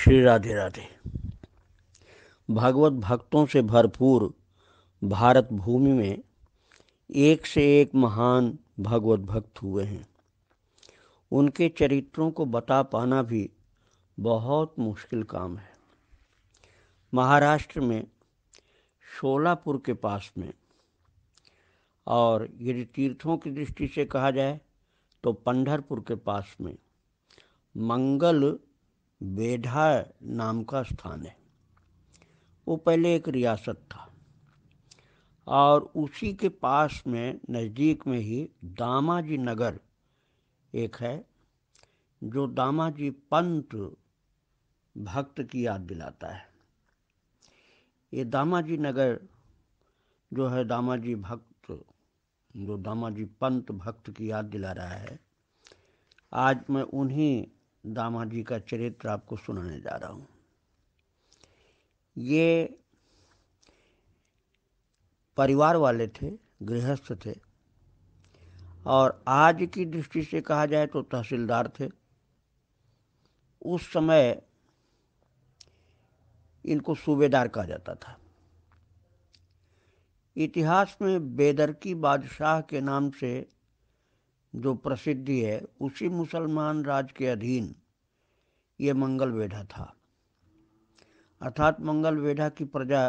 श्री राधे राधे भागवत भक्तों से भरपूर भारत भूमि में एक से एक महान भगवत भक्त हुए हैं उनके चरित्रों को बता पाना भी बहुत मुश्किल काम है महाराष्ट्र में शोलापुर के पास में और यदि तीर्थों की दृष्टि से कहा जाए तो पंढरपुर के पास में मंगल बेढा नाम का स्थान है वो पहले एक रियासत था और उसी के पास में नज़दीक में ही दामाजी नगर एक है जो दामाजी पंत भक्त की याद दिलाता है ये दामाजी नगर जो है दामाजी भक्त जो दामाजी पंत भक्त की याद दिला रहा है आज मैं उन्हीं दामा जी का चरित्र आपको सुनाने जा रहा हूँ ये परिवार वाले थे गृहस्थ थे और आज की दृष्टि से कहा जाए तो तहसीलदार थे उस समय इनको सूबेदार कहा जाता था इतिहास में बेदरकी बादशाह के नाम से जो प्रसिद्धि है उसी मुसलमान राज के अधीन ये मंगल वेढ़ा था अर्थात मंगल वेढ़ा की प्रजा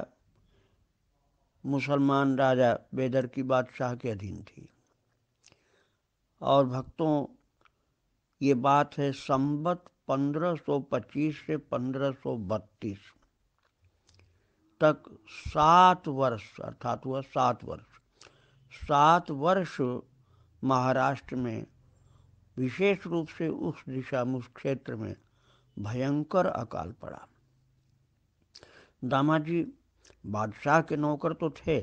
मुसलमान राजा बेदर की बादशाह के अधीन थी और भक्तों ये बात है संबत 1525 से 1532 तक सात वर्ष अर्थात हुआ सात वर्ष सात वर्ष महाराष्ट्र में विशेष रूप से उस दिशा उस क्षेत्र में भयंकर अकाल पड़ा दामाजी बादशाह के नौकर तो थे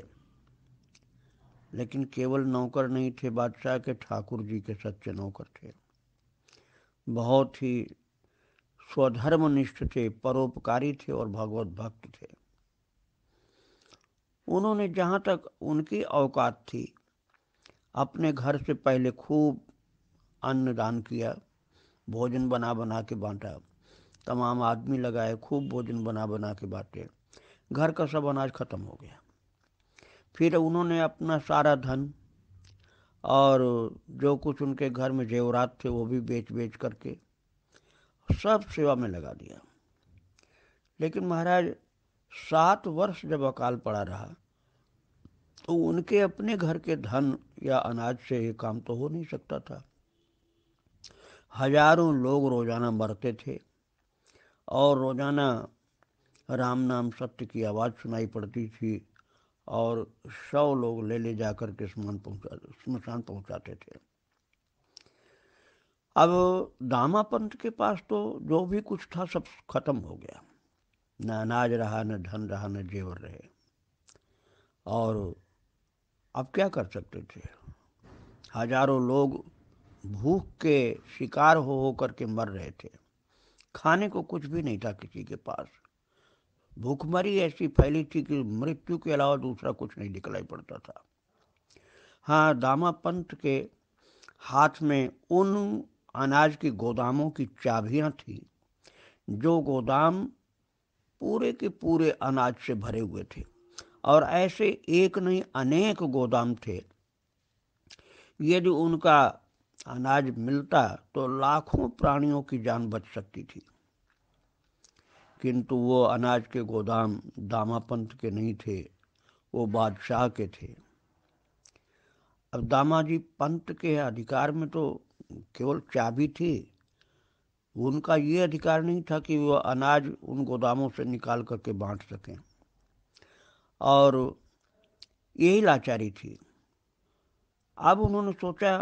लेकिन केवल नौकर नहीं थे बादशाह के ठाकुर जी के सच्चे नौकर थे बहुत ही स्वधर्मनिष्ठ थे परोपकारी थे और भगवत भक्त थे उन्होंने जहाँ तक उनकी औकात थी अपने घर से पहले खूब अन्न दान किया भोजन बना बना के बांटा तमाम आदमी लगाए खूब भोजन बना बना के बांटे घर का सब अनाज खत्म हो गया फिर उन्होंने अपना सारा धन और जो कुछ उनके घर में जेवरात थे वो भी बेच बेच करके सब सेवा में लगा दिया लेकिन महाराज सात वर्ष जब अकाल पड़ा रहा तो उनके अपने घर के धन या अनाज से ये काम तो हो नहीं सकता था हजारों लोग रोजाना मरते थे और रोज़ाना राम नाम सत्य की आवाज़ सुनाई पड़ती थी और सौ लोग ले ले जाकर के स्मान पहुँचा स्मशान पहुँचाते थे अब दामा पंथ के पास तो जो भी कुछ था सब खत्म हो गया न अनाज रहा न धन रहा न जेवर रहे और अब क्या कर सकते थे हजारों लोग भूख के शिकार हो हो करके मर रहे थे खाने को कुछ भी नहीं था किसी के पास भूखमरी ऐसी फैली थी कि मृत्यु के अलावा दूसरा कुछ नहीं दिखलाई पड़ता था हाँ दामा पंत के हाथ में उन अनाज की गोदामों की चाबियां थी जो गोदाम पूरे के पूरे अनाज से भरे हुए थे और ऐसे एक नहीं अनेक गोदाम थे यदि उनका अनाज मिलता तो लाखों प्राणियों की जान बच सकती थी किंतु वो अनाज के गोदाम दामा के नहीं थे वो बादशाह के थे अब दामाजी पंत के अधिकार में तो केवल चाबी थी उनका ये अधिकार नहीं था कि वह अनाज उन गोदामों से निकाल करके बांट सकें और यही लाचारी थी अब उन्होंने सोचा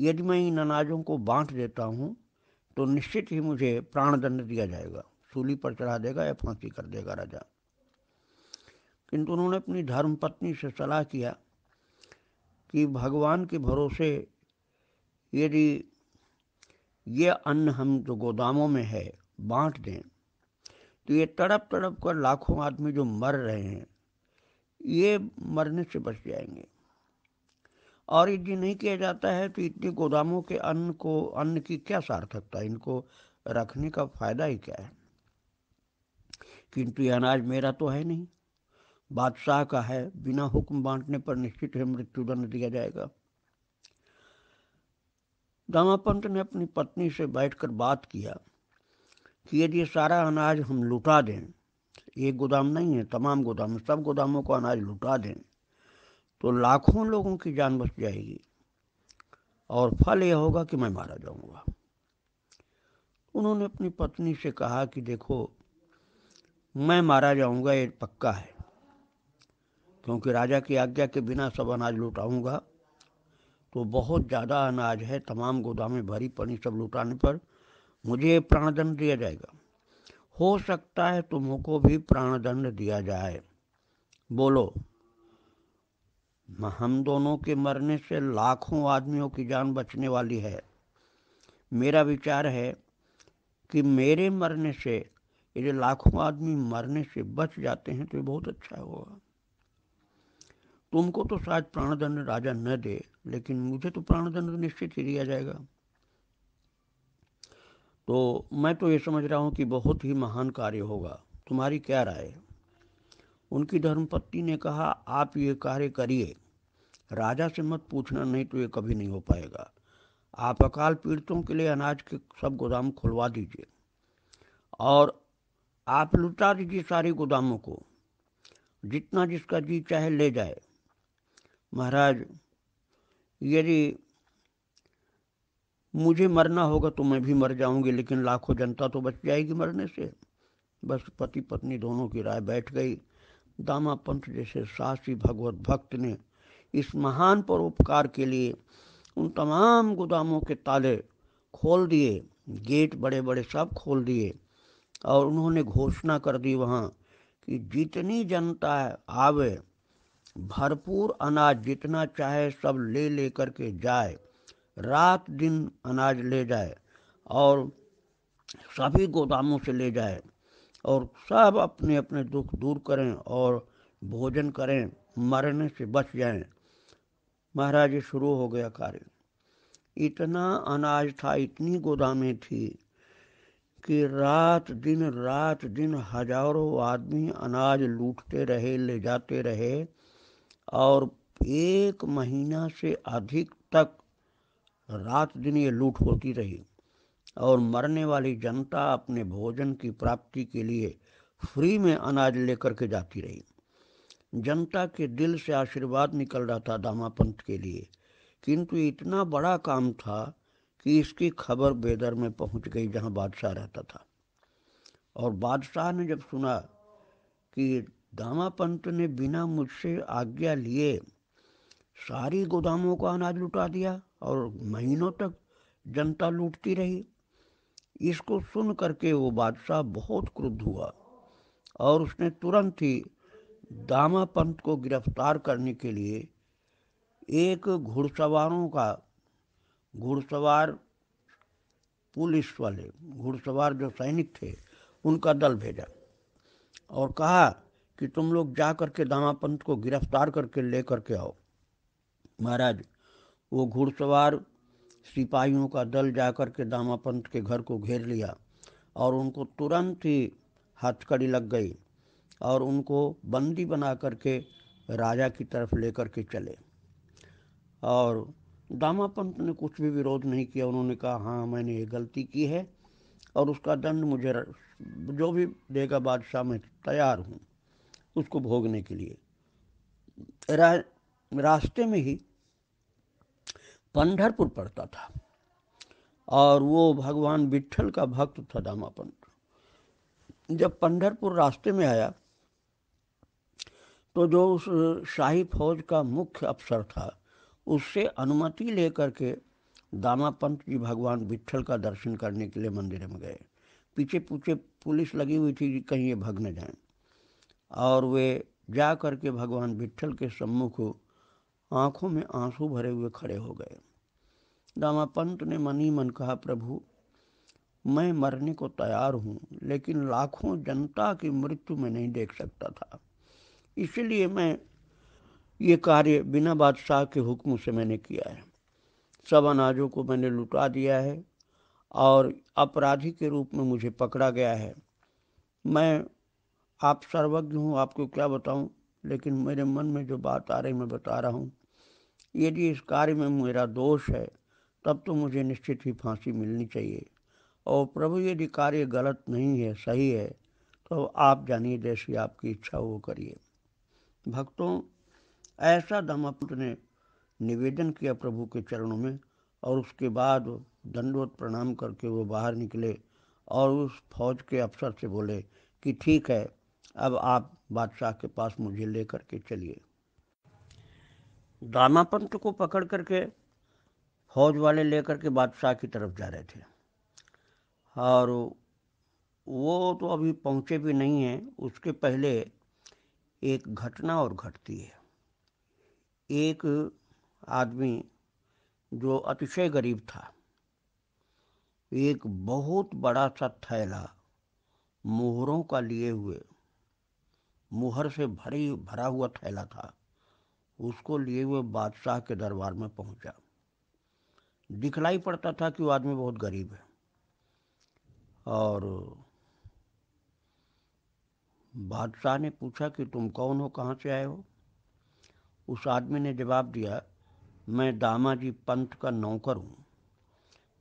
यदि मैं इन अनाजों को बांट देता हूँ तो निश्चित ही मुझे प्राणदंड दिया जाएगा सूली पर चढ़ा देगा या फांसी कर देगा राजा किंतु उन्होंने अपनी धर्म पत्नी से सलाह किया कि भगवान के भरोसे यदि ये अन्न हम जो गोदामों में है बांट दें तो ये तड़प तड़प कर लाखों आदमी जो मर रहे हैं ये मरने से बच जाएंगे और यदि नहीं किया जाता है तो इतने गोदामों के अन्न को अन्न की क्या सार्थकता इनको रखने का फायदा ही क्या है किंतु यह अनाज मेरा तो है नहीं बादशाह का है बिना हुक्म बांटने पर निश्चित ही मृत्युदंड दिया जाएगा दामापंत ने अपनी पत्नी से बैठकर बात किया कि यदि सारा अनाज हम लुटा दें एक गोदाम नहीं है तमाम गोदाम सब गोदामों को अनाज लुटा दें तो लाखों लोगों की जान बच जाएगी और फल यह होगा कि मैं मारा जाऊंगा उन्होंने अपनी पत्नी से कहा कि देखो मैं मारा जाऊंगा ये पक्का है क्योंकि राजा की आज्ञा के बिना सब अनाज लुटाऊंगा तो बहुत ज़्यादा अनाज है तमाम गोदामें भरी पड़ी सब लुटाने पर मुझे प्राणदंड दिया जाएगा हो सकता है तुमको भी प्राणदंड दिया जाए बोलो हम दोनों के मरने से लाखों आदमियों की जान बचने वाली है मेरा विचार है कि मेरे मरने से यदि लाखों आदमी मरने से बच जाते हैं तो ये बहुत अच्छा होगा तुमको तो शायद प्राणदंड राजा न दे लेकिन मुझे तो प्राणदंड निश्चित ही दिया जाएगा तो मैं तो ये समझ रहा हूँ कि बहुत ही महान कार्य होगा तुम्हारी क्या राय उनकी धर्मपत्नी ने कहा आप ये कार्य करिए राजा से मत पूछना नहीं तो ये कभी नहीं हो पाएगा आप अकाल पीड़ितों के लिए अनाज के सब गोदाम खुलवा दीजिए और आप लुटा दीजिए सारे गोदामों को जितना जिसका जी चाहे ले जाए महाराज यदि मुझे मरना होगा तो मैं भी मर जाऊंगी लेकिन लाखों जनता तो बच जाएगी मरने से बस पति पत्नी दोनों की राय बैठ गई दामा पंथ जैसे साहसी भगवत भक्त ने इस महान परोपकार के लिए उन तमाम गोदामों के ताले खोल दिए गेट बड़े बड़े सब खोल दिए और उन्होंने घोषणा कर दी वहाँ कि जितनी जनता आवे भरपूर अनाज जितना चाहे सब ले ले करके जाए रात दिन अनाज ले जाए और सभी गोदामों से ले जाए और सब अपने अपने दुख दूर करें और भोजन करें मरने से बच जाएं महाराज शुरू हो गया कार्य इतना अनाज था इतनी गोदामें थी कि रात दिन रात दिन हजारों आदमी अनाज लूटते रहे ले जाते रहे और एक महीना से अधिक तक रात दिन ये लूट होती रही और मरने वाली जनता अपने भोजन की प्राप्ति के लिए फ्री में अनाज लेकर के जाती रही जनता के दिल से आशीर्वाद निकल रहा था दामा पंत के लिए किंतु इतना बड़ा काम था कि इसकी खबर बेदर में पहुंच गई जहां बादशाह रहता था और बादशाह ने जब सुना कि दामा पंत ने बिना मुझसे आज्ञा लिए सारी गोदामों का अनाज लुटा दिया और महीनों तक जनता लूटती रही इसको सुन करके वो बादशाह बहुत क्रुद्ध हुआ और उसने तुरंत ही दामा पंत को गिरफ्तार करने के लिए एक घुड़सवारों का घुड़सवार पुलिस वाले घुड़सवार जो सैनिक थे उनका दल भेजा और कहा कि तुम लोग जा कर के दामा पंत को गिरफ्तार करके ले करके आओ महाराज वो घुड़सवार सिपाहियों का दल जा कर के दामा पंत के घर को घेर लिया और उनको तुरंत ही हथकड़ी लग गई और उनको बंदी बना करके राजा की तरफ लेकर के चले और दामा पंत ने कुछ भी विरोध नहीं किया उन्होंने कहा हाँ मैंने ये गलती की है और उसका दंड मुझे जो भी देगा बादशाह मैं तैयार हूँ उसको भोगने के लिए रा, रास्ते में ही पंढरपुर पड़ता था और वो भगवान विट्ठल का भक्त था दामा पंत जब पंढरपुर रास्ते में आया तो जो उस शाही फौज का मुख्य अफसर था उससे अनुमति लेकर के दामापंत जी भगवान विट्ठल का दर्शन करने के लिए मंदिर में गए पीछे पीछे पुलिस लगी हुई थी कि कहीं ये भग न जाए और वे जा कर के भगवान विट्ठल के सम्मुख आँखों में आंसू भरे हुए खड़े हो गए दामापंत ने मन ही मन कहा प्रभु मैं मरने को तैयार हूँ लेकिन लाखों जनता की मृत्यु में नहीं देख सकता था इसलिए मैं ये कार्य बिना बादशाह के हुक्म से मैंने किया है सब अनाजों को मैंने लुटा दिया है और अपराधी के रूप में मुझे पकड़ा गया है मैं आप सर्वज्ञ हूँ आपको क्या बताऊँ लेकिन मेरे मन में जो बात आ रही मैं बता रहा हूँ यदि इस कार्य में मेरा दोष है तब तो मुझे निश्चित ही फांसी मिलनी चाहिए और प्रभु यदि कार्य गलत नहीं है सही है तो आप जानिए जैसी आपकी इच्छा वो करिए भक्तों ऐसा धमापुत्र ने निवेदन किया प्रभु के चरणों में और उसके बाद दंडवत प्रणाम करके वो बाहर निकले और उस फौज के अफसर से बोले कि ठीक है अब आप बादशाह के पास मुझे ले के चलिए दामापंत को पकड़ करके फौज वाले लेकर के बादशाह की तरफ जा रहे थे और वो तो अभी पहुँचे भी नहीं हैं उसके पहले एक घटना और घटती है एक आदमी जो अतिशय गरीब था एक बहुत बड़ा सा थैला मोहरों का लिए हुए मोहर से भरी भरा हुआ थैला था उसको लिए हुए बादशाह के दरबार में पहुंचा दिखलाई पड़ता था कि वो आदमी बहुत गरीब है और बादशाह ने पूछा कि तुम कौन हो कहाँ से आए हो उस आदमी ने जवाब दिया मैं दामाजी पंत का नौकर हूँ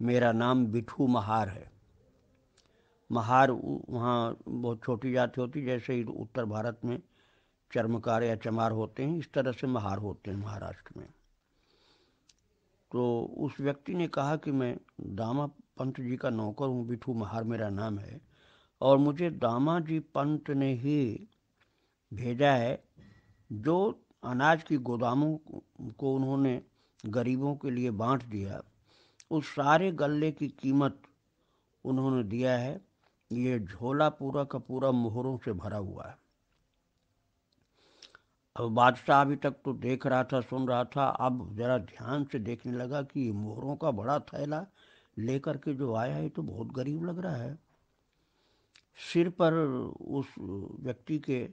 मेरा नाम बिठू महार है महार वहाँ बहुत छोटी जाति होती जैसे ही उत्तर भारत में चर्मकार या चमार होते हैं इस तरह से महार होते हैं महाराष्ट्र में तो उस व्यक्ति ने कहा कि मैं दामा पंत जी का नौकर हूँ बिठू महार मेरा नाम है और मुझे दामाजी पंत ने ही भेजा है जो अनाज की गोदामों को उन्होंने गरीबों के लिए बांट दिया उस सारे गल्ले की कीमत उन्होंने दिया है ये झोला पूरा का पूरा मोहरों से भरा हुआ है अब बादशाह अभी तक तो देख रहा था सुन रहा था अब जरा ध्यान से देखने लगा कि मोहरों का बड़ा थैला लेकर के जो आया है तो बहुत गरीब लग रहा है सिर पर उस व्यक्ति के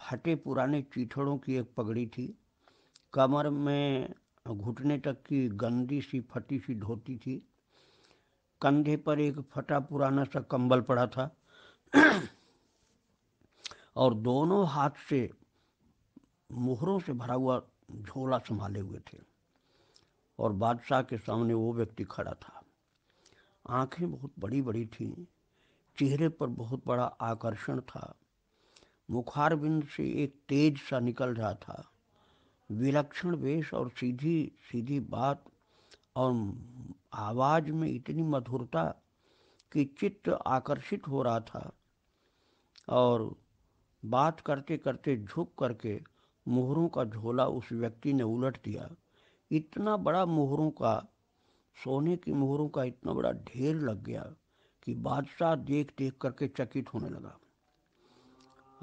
फटे पुराने चीठड़ों की एक पगड़ी थी कमर में घुटने तक की गंदी सी फटी सी धोती थी कंधे पर एक फटा पुराना सा कंबल पड़ा था और दोनों हाथ से मोहरों से भरा हुआ झोला संभाले हुए थे और बादशाह के सामने वो व्यक्ति खड़ा था आंखें बहुत बड़ी बड़ी थीं चेहरे पर बहुत बड़ा आकर्षण था मुखारबिंद से एक तेज सा निकल रहा था विलक्षण वेश और सीधी सीधी बात और आवाज में इतनी मधुरता कि चित्त आकर्षित हो रहा था और बात करते करते झुक करके मोहरों का झोला उस व्यक्ति ने उलट दिया इतना बड़ा मोहरों का सोने की मोहरों का इतना बड़ा ढेर लग गया कि बादशाह देख देख करके चकित होने लगा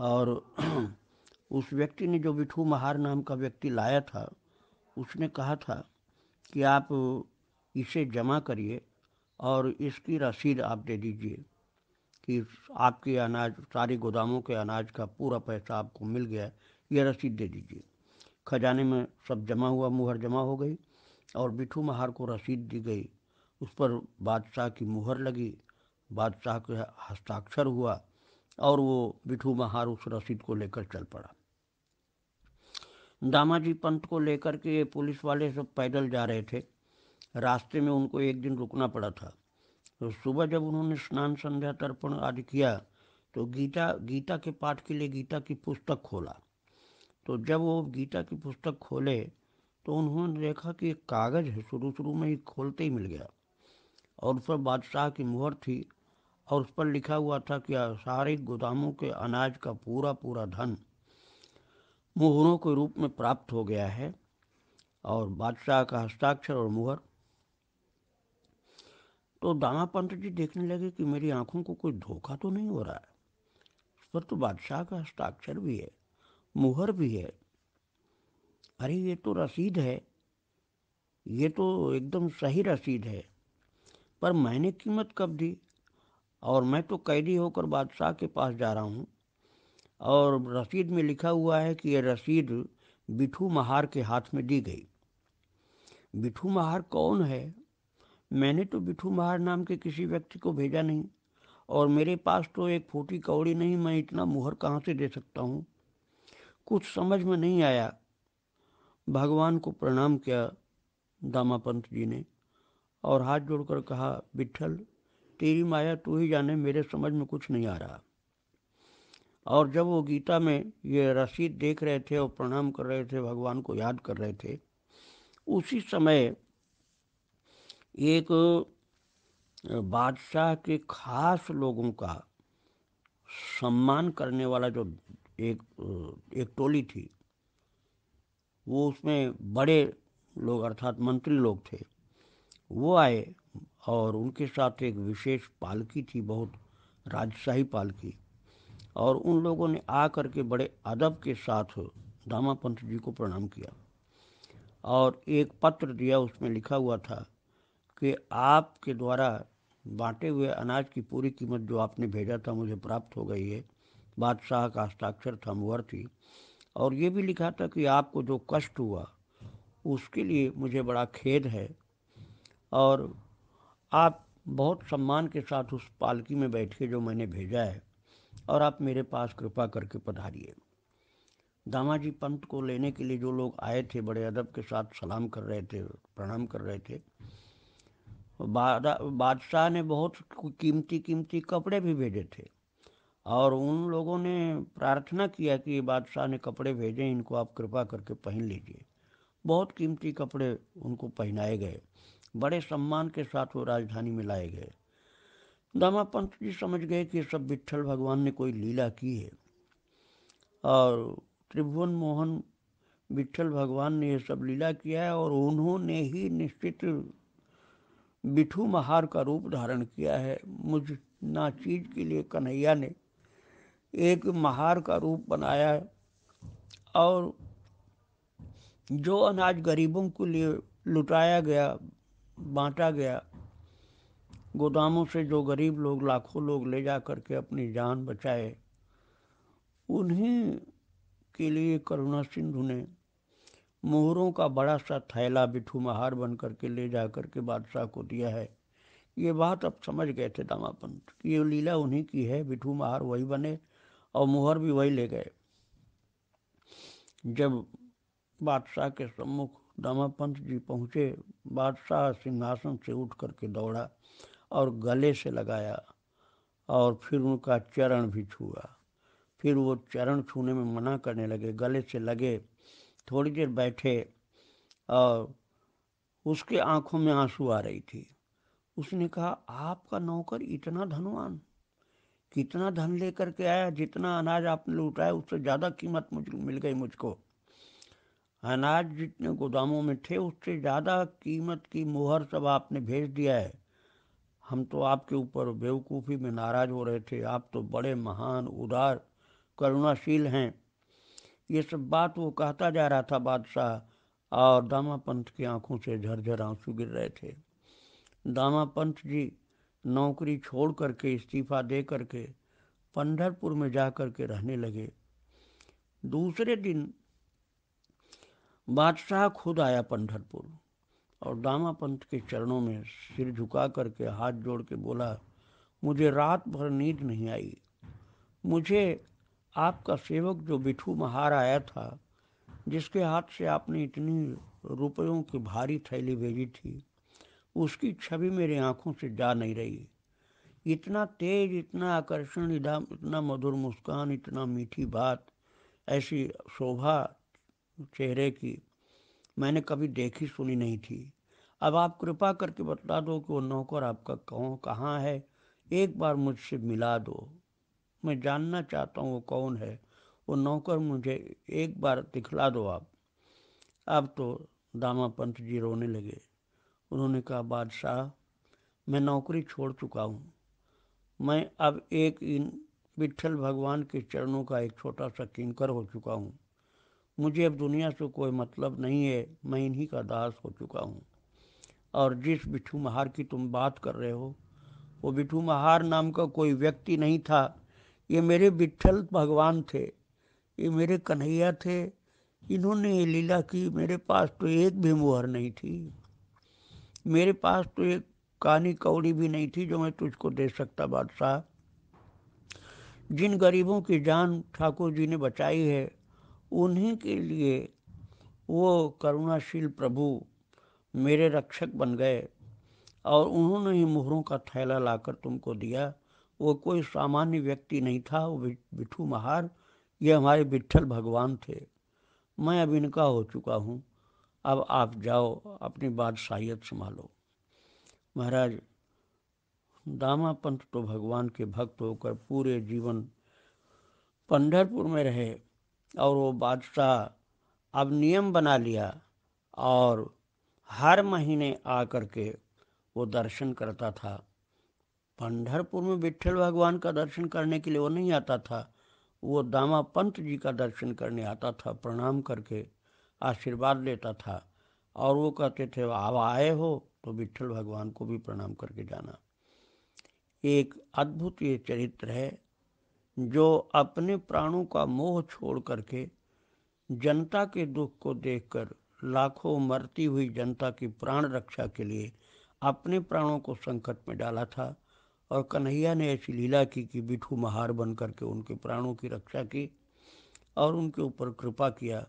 और उस व्यक्ति ने जो बिठू महार नाम का व्यक्ति लाया था उसने कहा था कि आप इसे जमा करिए और इसकी रसीद आप दे दीजिए कि आपके अनाज सारे गोदामों के अनाज का पूरा पैसा आपको मिल गया यह रसीद दे दीजिए खजाने में सब जमा हुआ मुहर जमा हो गई और बिठू महार को रसीद दी गई उस पर बादशाह की मुहर लगी बादशाह के हस्ताक्षर हुआ और वो बिठू महार उस रसीद को लेकर चल पड़ा दामाजी पंत को लेकर के पुलिस वाले सब पैदल जा रहे थे रास्ते में उनको एक दिन रुकना पड़ा था तो सुबह जब उन्होंने स्नान संध्या तर्पण आदि किया तो गीता गीता के पाठ के लिए गीता की पुस्तक खोला तो जब वो गीता की पुस्तक खोले तो उन्होंने देखा कि एक कागज़ है शुरू शुरू में ही खोलते ही मिल गया और उस पर बादशाह की मुहर थी और उस पर लिखा हुआ था कि सारे गोदामों के अनाज का पूरा पूरा धन मुहरों के रूप में प्राप्त हो गया है और बादशाह का हस्ताक्षर और मुहर तो दामा पंत जी देखने लगे कि मेरी आंखों को कोई धोखा तो नहीं हो रहा है उस पर तो बादशाह का हस्ताक्षर भी है मुहर भी है अरे ये तो रसीद है ये तो एकदम सही रसीद है पर मैंने कीमत कब दी और मैं तो कैदी होकर बादशाह के पास जा रहा हूँ और रसीद में लिखा हुआ है कि यह रसीद बिठू महार के हाथ में दी गई बिठू महार कौन है मैंने तो बिठू महार नाम के किसी व्यक्ति को भेजा नहीं और मेरे पास तो एक फूटी कौड़ी नहीं मैं इतना मुहर कहाँ से दे सकता हूँ कुछ समझ में नहीं आया भगवान को प्रणाम किया दामापंत जी ने और हाथ जोड़कर कहा बिठल तेरी माया तू ही जाने मेरे समझ में कुछ नहीं आ रहा और जब वो गीता में ये रसीद देख रहे थे और प्रणाम कर रहे थे भगवान को याद कर रहे थे उसी समय एक बादशाह के खास लोगों का सम्मान करने वाला जो एक एक टोली थी वो उसमें बड़े लोग अर्थात मंत्री लोग थे वो आए और उनके साथ एक विशेष पालकी थी बहुत राजशाही पालकी और उन लोगों ने आ कर के बड़े अदब के साथ दामा पंथ जी को प्रणाम किया और एक पत्र दिया उसमें लिखा हुआ था कि आपके द्वारा बांटे हुए अनाज की पूरी कीमत जो आपने भेजा था मुझे प्राप्त हो गई है बादशाह का हस्ताक्षर था मुहर थी और ये भी लिखा था कि आपको जो कष्ट हुआ उसके लिए मुझे बड़ा खेद है और आप बहुत सम्मान के साथ उस पालकी में के जो मैंने भेजा है और आप मेरे पास कृपा करके पधारिए दामाजी पंत को लेने के लिए जो लोग आए थे बड़े अदब के साथ सलाम कर रहे थे प्रणाम कर रहे थे बादशाह ने बहुत कीमती कीमती कपड़े भी भेजे थे और उन लोगों ने प्रार्थना किया कि बादशाह ने कपड़े भेजे इनको आप कृपा करके पहन लीजिए बहुत कीमती कपड़े उनको पहनाए गए बड़े सम्मान के साथ वो राजधानी में लाए गए दामा पंत जी समझ गए कि सब विठल भगवान ने कोई लीला की है और त्रिभुवन मोहन विठल भगवान ने यह सब लीला किया है और उन्होंने ही निश्चित बिठू महार का रूप धारण किया है मुझ नाचीज के लिए कन्हैया ने एक महार का रूप बनाया है और जो अनाज गरीबों के लिए लुटाया गया बांटा गया गोदामों से जो गरीब लोग लाखों लोग ले जा करके अपनी जान बचाए उन्हीं के लिए करुणा सिंधु ने मोहरों का बड़ा सा थैला बिठू महार बन करके ले जा करके बादशाह को दिया है ये बात अब समझ गए थे दामापंत कि ये लीला उन्हीं की है बिठू महार वही बने और मोहर भी वही ले गए जब बादशाह के सम्मुख दमापंत जी पहुँचे बादशाह सिंहासन से उठ करके दौड़ा और गले से लगाया और फिर उनका चरण भी छुआ फिर वो चरण छूने में मना करने लगे गले से लगे थोड़ी देर बैठे और उसके आंखों में आंसू आ रही थी उसने कहा आपका नौकर इतना धनवान कितना धन लेकर के आया जितना अनाज आपने लुटाया उससे ज़्यादा कीमत मुझ मिल गई मुझको अनाज जितने गोदामों में थे उससे ज़्यादा कीमत की मोहर सब आपने भेज दिया है हम तो आपके ऊपर बेवकूफ़ी में नाराज़ हो रहे थे आप तो बड़े महान उदार करुणाशील हैं ये सब बात वो कहता जा रहा था बादशाह और दामा पंथ की आंखों से झरझर आंसू गिर रहे थे दामा पंथ जी नौकरी छोड़ करके इस्तीफा दे करके पंढरपुर में जा कर के रहने लगे दूसरे दिन बादशाह खुद आया पंडरपुर और दामा पंथ के चरणों में सिर झुका करके हाथ जोड़ के बोला मुझे रात भर नींद नहीं आई मुझे आपका सेवक जो बिठू महार आया था जिसके हाथ से आपने इतनी रुपयों की भारी थैली भेजी थी उसकी छवि मेरी आँखों से जा नहीं रही इतना तेज इतना आकर्षण इतना मधुर मुस्कान इतना मीठी बात ऐसी शोभा चेहरे की मैंने कभी देखी सुनी नहीं थी अब आप कृपा करके बता दो कि वो नौकर आपका कौन कहाँ है एक बार मुझसे मिला दो मैं जानना चाहता हूँ वो कौन है वो नौकर मुझे एक बार दिखला दो आप अब तो दामा पंत जी रोने लगे उन्होंने कहा बादशाह मैं नौकरी छोड़ चुका हूँ मैं अब एक इन विठल भगवान के चरणों का एक छोटा सा किंकर हो चुका हूँ मुझे अब दुनिया से कोई मतलब नहीं है मैं इन्हीं का दास हो चुका हूँ और जिस बिठू महार की तुम बात कर रहे हो वो बिठू महार नाम का कोई व्यक्ति नहीं था ये मेरे विट्ठल भगवान थे ये मेरे कन्हैया थे इन्होंने ये लीला की मेरे पास तो एक भी मुहर नहीं थी मेरे पास तो एक कहानी कौड़ी भी नहीं थी जो मैं तुझको दे सकता बादशाह जिन गरीबों की जान ठाकुर जी ने बचाई है उन्हीं के लिए वो करुणाशील प्रभु मेरे रक्षक बन गए और उन्होंने ही मुहरों का थैला लाकर तुमको दिया वो कोई सामान्य व्यक्ति नहीं था वो बिठू महार ये हमारे विट्ठल भगवान थे मैं अब इनका हो चुका हूँ अब आप जाओ अपनी बात संभालो महाराज दामा पंथ तो भगवान के भक्त होकर पूरे जीवन पंढरपुर में रहे और वो बादशाह अब नियम बना लिया और हर महीने आ कर के वो दर्शन करता था पंडरपुर में विठ्ठल भगवान का दर्शन करने के लिए वो नहीं आता था वो दामा पंत जी का दर्शन करने आता था प्रणाम करके आशीर्वाद लेता था और वो कहते थे अब आए हो तो विट्ठल भगवान को भी प्रणाम करके जाना एक अद्भुत ये चरित्र है जो अपने प्राणों का मोह छोड़ करके जनता के दुख को देखकर लाखों मरती हुई जनता की प्राण रक्षा के लिए अपने प्राणों को संकट में डाला था और कन्हैया ने ऐसी लीला की कि बिठू महार बन करके उनके प्राणों की रक्षा की और उनके ऊपर कृपा किया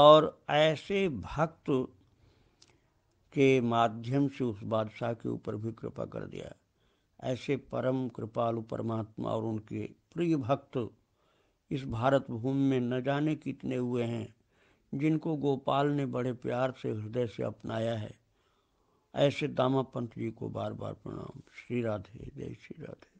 और ऐसे भक्त के माध्यम से उस बादशाह के ऊपर भी कृपा कर दिया ऐसे परम कृपालु परमात्मा और उनके प्रिय भक्त इस भारत भूमि में न जाने कितने हुए हैं जिनको गोपाल ने बड़े प्यार से हृदय से अपनाया है ऐसे दामा पंत जी को बार बार प्रणाम श्री राधे जय श्री राधे